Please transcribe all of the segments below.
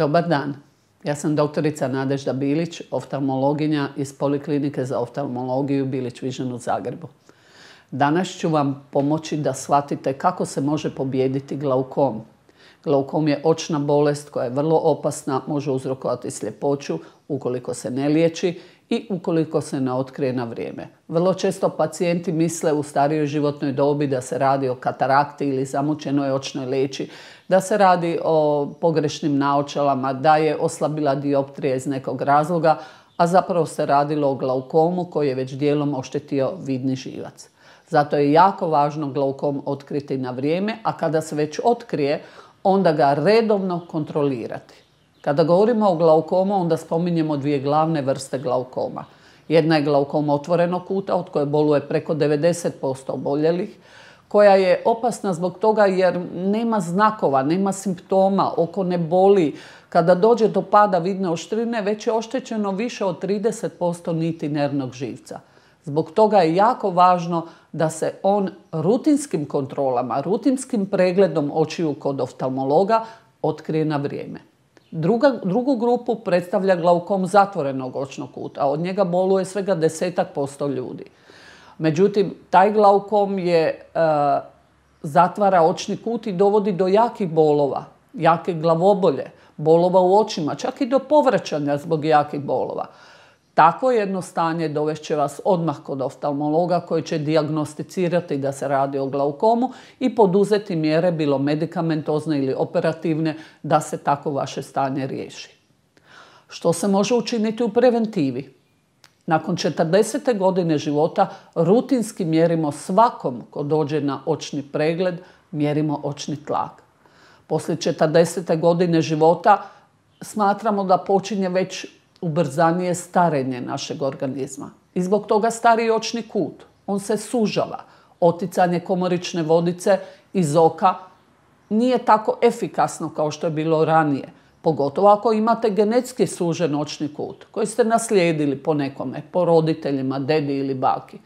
Dobar dan. Ja sam doktorica Nadežda Bilić, oftalmologinja iz Poliklinike za oftalmologiju Bilić Vision u Zagrebu. Danas ću vam pomoći da shvatite kako se može pobijediti glaukom. Glaukom je očna bolest koja je vrlo opasna, može uzrokovati sljepoću ukoliko se ne liječi i ukoliko se ne otkrije na vrijeme. Vrlo često pacijenti misle u starijoj životnoj dobi da se radi o katarakti ili zamućenoj očnoj leči, da se radi o pogrešnim naočalama, da je oslabila dioptrija iz nekog razloga, a zapravo se radilo o glaukomu koji je već dijelom oštetio vidni živac. Zato je jako važno glaukom otkriti na vrijeme, a kada se već otkrije, onda ga redovno kontrolirati. Kada govorimo o glaukomu, onda spominjemo dvije glavne vrste glaukoma. Jedna je glaukoma otvorenog kuta, od koje boluje preko 90% oboljelih, koja je opasna zbog toga jer nema znakova, nema simptoma, oko ne boli. Kada dođe do pada vidne oštrine, već je oštećeno više od 30% niti nervnog živca. Zbog toga je jako važno da se on rutinskim kontrolama, rutinskim pregledom očiju kod oftalmologa otkrije na vrijeme. Druga, drugu grupu predstavlja glaukom zatvorenog očnog kuta. Od njega boluje svega desetak posto ljudi. Međutim, taj glaukom je e, zatvara očni kut i dovodi do jakih bolova, jake glavobolje, bolova u očima, čak i do povraćanja zbog jakih bolova. Takvo jedno stanje dovešće vas odmah kod oftalmologa koji će diagnosticirati da se radi o glaukomu i poduzeti mjere bilo medikamentozne ili operativne da se tako vaše stanje riješi. Što se može učiniti u preventivi? Nakon 40. godine života rutinski mjerimo svakom ko dođe na očni pregled, mjerimo očni tlak. Poslije 40. godine života smatramo da počinje već ubrzanije starenje našeg organizma. I zbog toga stari očni kut, on se sužava. Oticanje komorične vodice iz oka nije tako efikasno kao što je bilo ranije. Pogotovo ako imate genetski sužen očni kut koji ste naslijedili po nekome, po roditeljima, dedi ili baki.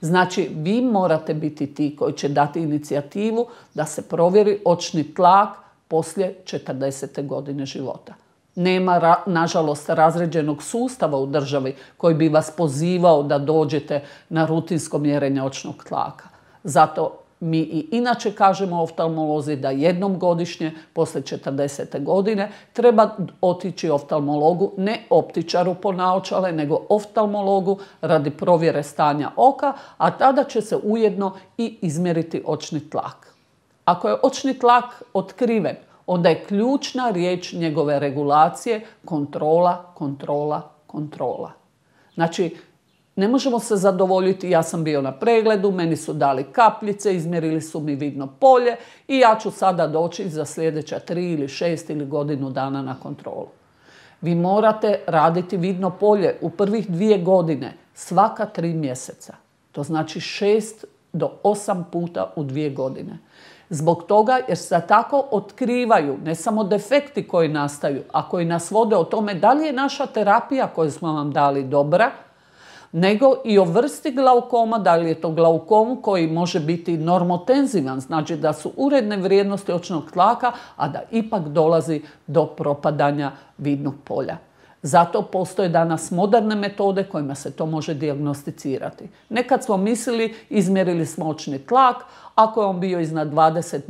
Znači, vi morate biti ti koji će dati inicijativu da se provjeri očni tlak poslije 40. godine života. Nema, nažalost, razređenog sustava u državi koji bi vas pozivao da dođete na rutinsko mjerenje očnog tlaka. Zato mi i inače kažemo oftalmolozi da jednom godišnje, poslije 40. godine, treba otići oftalmologu, ne optičaru po naočale, nego oftalmologu radi provjere stanja oka, a tada će se ujedno i izmjeriti očni tlak. Ako je očni tlak otkriven, onda je ključna riječ njegove regulacije kontrola, kontrola, kontrola. Znači, ne možemo se zadovoljiti, ja sam bio na pregledu, meni su dali kapljice, izmjerili su mi vidno polje i ja ću sada doći za sljedeća tri ili šest ili godinu dana na kontrolu. Vi morate raditi vidno polje u prvih dvije godine, svaka tri mjeseca. To znači šest do osam puta u dvije godine. Zbog toga jer se tako otkrivaju ne samo defekti koji nastaju, a koji nas vode o tome da li je naša terapija koju smo vam dali dobra, nego i o vrsti glaukoma, da li je to glaukom koji može biti normotenzivan, znači da su uredne vrijednosti očnog tlaka, a da ipak dolazi do propadanja vidnog polja. Zato postoje danas moderne metode kojima se to može dijagnosticirati. Nekad smo mislili, izmjerili smo očni tlak, ako je on bio iznad 20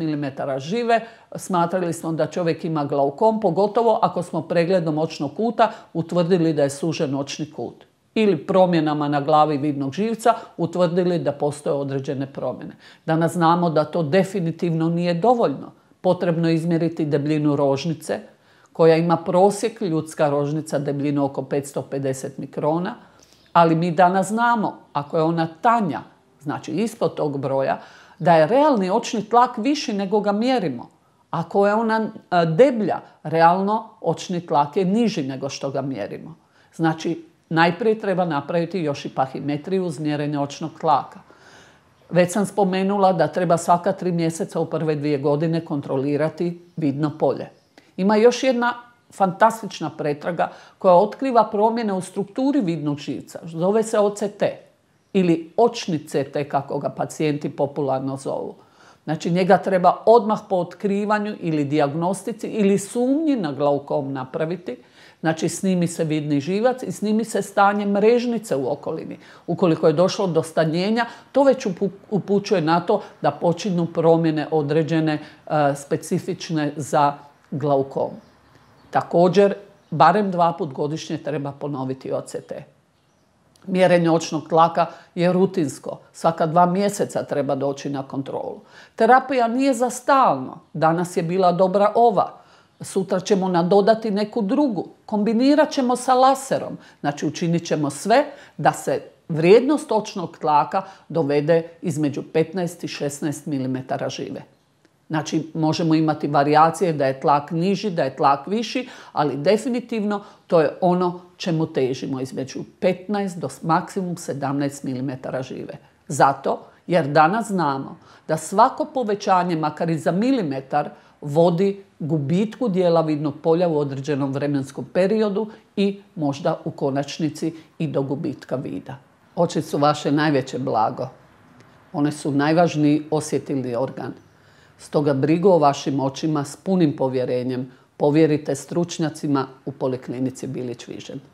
mm žive, smatrali smo da čovjek ima glaukom, pogotovo ako smo pregledom očnog kuta utvrdili da je sužen očni kut ili promjenama na glavi vidnog živca utvrdili da postoje određene promjene. Danas znamo da to definitivno nije dovoljno. Potrebno je izmjeriti debljinu rožnice, koja ima prosjek ljudska rožnica debljinu oko 550 mikrona, ali mi danas znamo, ako je ona tanja, znači ispod tog broja, da je realni očni tlak viši nego ga mjerimo. Ako je ona e, deblja, realno očni tlak je niži nego što ga mjerimo. Znači, najprije treba napraviti još i pahimetriju uz očnog tlaka. Već sam spomenula da treba svaka tri mjeseca u prve dvije godine kontrolirati vidno polje. Ima još jedna fantastična pretraga koja otkriva promjene u strukturi vidnog živca. Zove se OCT ili očni CT kako ga pacijenti popularno zovu. Znači njega treba odmah po otkrivanju ili dijagnostici ili sumnji na glaukom napraviti. Znači snimi se vidni živac i snimi se stanje mrežnice u okolini. Ukoliko je došlo do stanjenja, to već upućuje na to da počinju promjene određene e, specifične za glaukom. Također, barem dva put godišnje treba ponoviti OCT. Mjerenje očnog tlaka je rutinsko. Svaka dva mjeseca treba doći na kontrolu. Terapija nije za stalno. Danas je bila dobra ova. Sutra ćemo nadodati neku drugu. Kombinirat ćemo sa laserom. Znači učinit ćemo sve da se vrijednost očnog tlaka dovede između 15 i 16 mm žive. Znači, možemo imati varijacije da je tlak niži, da je tlak viši, ali definitivno to je ono čemu težimo između 15 do maksimum 17 mm žive. Zato jer danas znamo da svako povećanje, makar i za milimetar, vodi gubitku dijela vidnog polja u određenom vremenskom periodu i možda u konačnici i do gubitka vida. Oči su vaše najveće blago. One su najvažniji osjetilni organ. Stoga brigu o vašim očima s punim povjerenjem povjerite stručnjacima u Poliklinici Bilić Vižen.